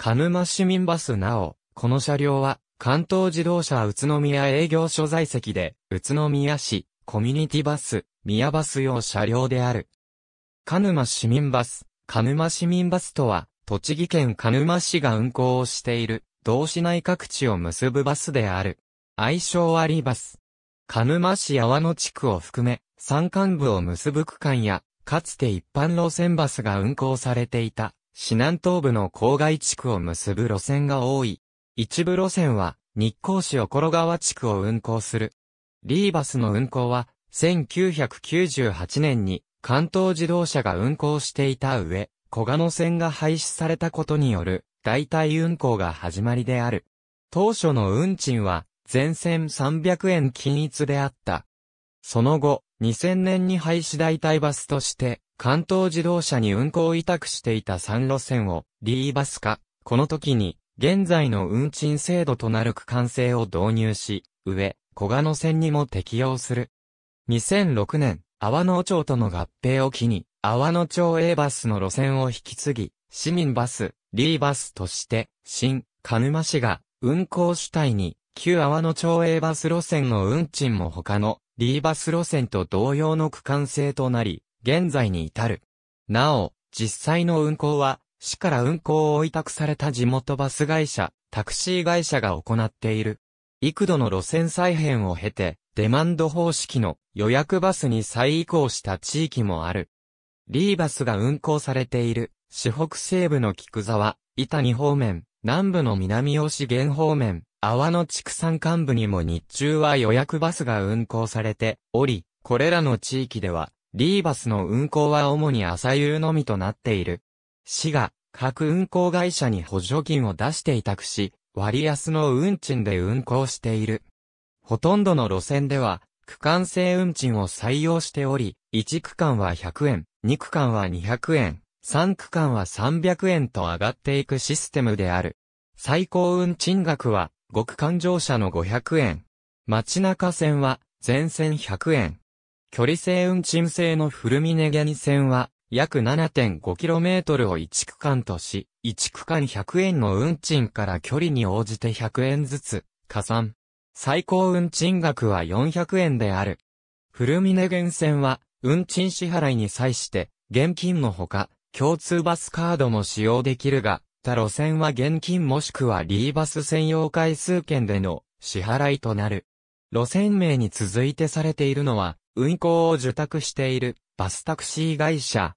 鹿沼市民バスなお、この車両は、関東自動車宇都宮営業所在籍で、宇都宮市、コミュニティバス、宮バス用車両である。鹿沼市民バス、鹿沼市民バスとは、栃木県鹿沼市が運行をしている、同市内各地を結ぶバスである。愛称ありバス。鹿沼市阿波野地区を含め、山間部を結ぶ区間や、かつて一般路線バスが運行されていた。市南東部の郊外地区を結ぶ路線が多い。一部路線は、日光市ろ川地区を運行する。リーバスの運行は、1998年に関東自動車が運行していた上、小賀野線が廃止されたことによる代替運行が始まりである。当初の運賃は全線300円均一であった。その後、2000年に廃止代替バスとして関東自動車に運行委託していた3路線をリーバス化、この時に現在の運賃制度となる区間制を導入し、上、小賀野線にも適用する。2006年、阿野町との合併を機に、阿野町 A バスの路線を引き継ぎ、市民バス、リーバスとして、新、鹿沼市が運行主体に、旧阿野町 A バス路線の運賃も他のリーバス路線と同様の区間制となり、現在に至る。なお、実際の運行は、市から運行を委託された地元バス会社、タクシー会社が行っている。幾度の路線再編を経て、デマンド方式の予約バスに再移行した地域もある。リーバスが運行されている、四北西部の菊沢、伊丹方面、南部の南吉原方面、阿波の畜産幹部にも日中は予約バスが運行されており、これらの地域ではリーバスの運行は主に朝夕のみとなっている。市が各運行会社に補助金を出して委託し、割安の運賃で運行している。ほとんどの路線では、区間制運賃を採用しており、1区間は100円、2区間は200円、3区間は300円と上がっていくシステムである。最高運賃額は、5区間乗車の500円。街中線は、全線100円、距離性運賃制のフルミネゲニ線は、約 7.5km を1区間とし、1区間100円の運賃から距離に応じて100円ずつ、加算。最高運賃額は400円である。フルミネゲン線は、運賃支払いに際して、現金のほか、共通バスカードも使用できるが、他路線は現金もしくはリーバス専用回数券での支払いとなる。路線名に続いてされているのは、運行を受託しているバスタクシー会社。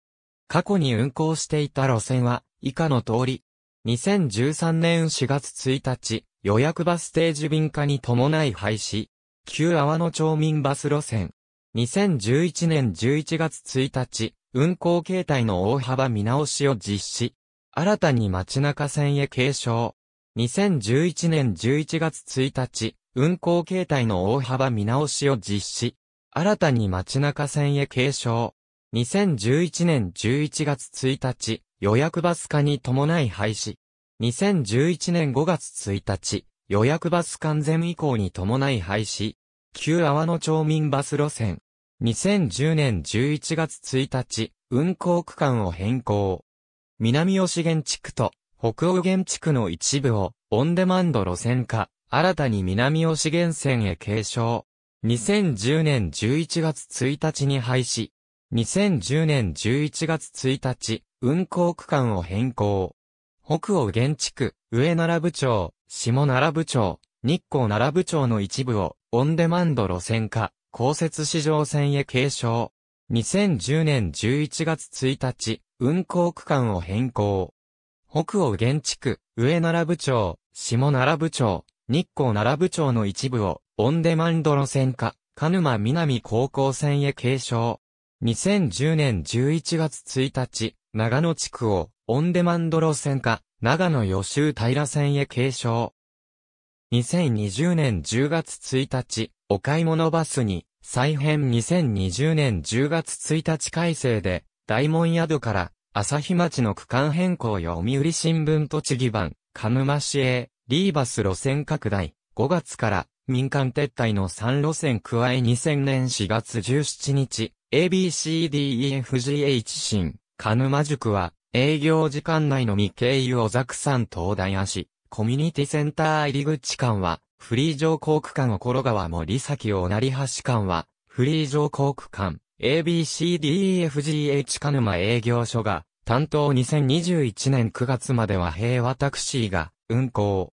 過去に運行していた路線は以下の通り。2013年4月1日、予約バス停。時便化に伴い廃止。旧阿波野町民バス路線。2011年11月1日、運行形態の大幅見直しを実施。新たに街中線へ継承。2011年11月1日、運行形態の大幅見直しを実施。新たに街中線へ継承。2011年11月1日、予約バス化に伴い廃止。2011年5月1日、予約バス完全移行に伴い廃止。旧阿波野町民バス路線。2010年11月1日、運行区間を変更。南吉原地区と北欧原地区の一部をオンデマンド路線化、新たに南吉原線へ継承。2010年11月1日に廃止。2010年11月1日、運行区間を変更。北欧原地区、上奈良部町、下奈良部町、日光奈良部町の一部を、オンデマンド路線化、公設市場線へ継承。2010年11月1日、運行区間を変更。北欧原地区、上奈良部町、下奈良部町、日光奈良部町の一部を、オンデマンド路線化、鹿沼南高校線へ継承。2010年11月1日、長野地区を、オンデマンド路線化、長野予習平線へ継承。2020年10月1日、お買い物バスに、再編2020年10月1日改正で、大門宿から、朝日町の区間変更読売新聞栃木版、鹿沼市へ、リーバス路線拡大、5月から民間撤退の3路線加え2000年4月17日、ABCDEFGH 新、鹿沼塾は、営業時間内の未経由小さん東大足、コミュニティセンター入り口間は、フリー上航区間を川森崎を成橋間は、フリー上航区間、ABCDEFGH 鹿沼営業所が、担当2021年9月までは平和タクシーが、運行。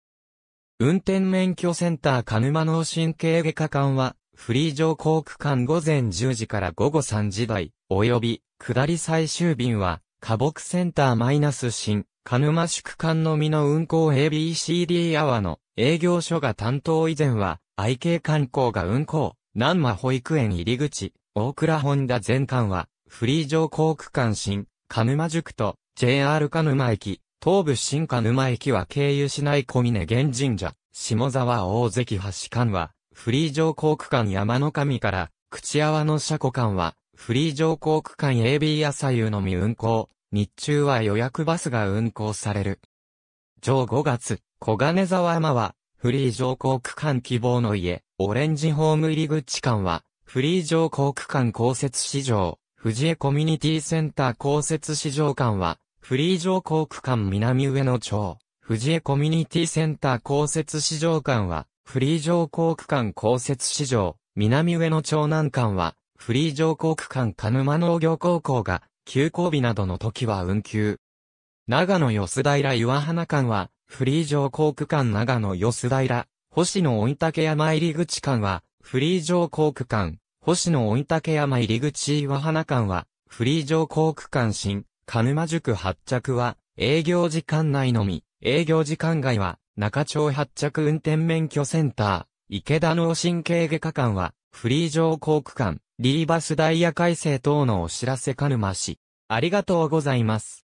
運転免許センター鹿沼脳神経外科館は、フリー乗降区間午前10時から午後3時台、及び、下り最終便は、河木センターマイナス新、鹿沼宿館のみの運行 ABCD アワーの営業所が担当以前は、愛系観光が運行、南馬保育園入り口、大倉本田全館は、フリー乗降区間新、鹿沼塾と JR 鹿沼駅、東武新鹿沼駅は経由しない小峰源神社、下沢大関橋間は、フリー乗降区間山の神から、口わの車庫間は、フリー乗降区間 AB 朝夕のみ運行、日中は予約バスが運行される。上5月、小金沢山は、フリー乗降区間希望の家、オレンジホーム入り口間は、フリー乗降区間公設市場、藤江コミュニティセンター公設市場間は、フリー上航区間南上野町、藤江コミュニティセンター公設市場間は、フリー上航区間公設市場、南上野町南間は、フリー上航区間鹿沼農業高校が、休校日などの時は運休。長野吉平岩花間は、フリー上航区間長野吉平、星野御嶽山入口間は、フリー上航区間、星野御嶽山入口岩花間は、フリー上航区間新、鹿沼塾発着は、営業時間内のみ、営業時間外は、中町発着運転免許センター、池田脳神経外科館は、フリー上航区館、リーバスダイヤ改正等のお知らせ鹿沼市。ありがとうございます。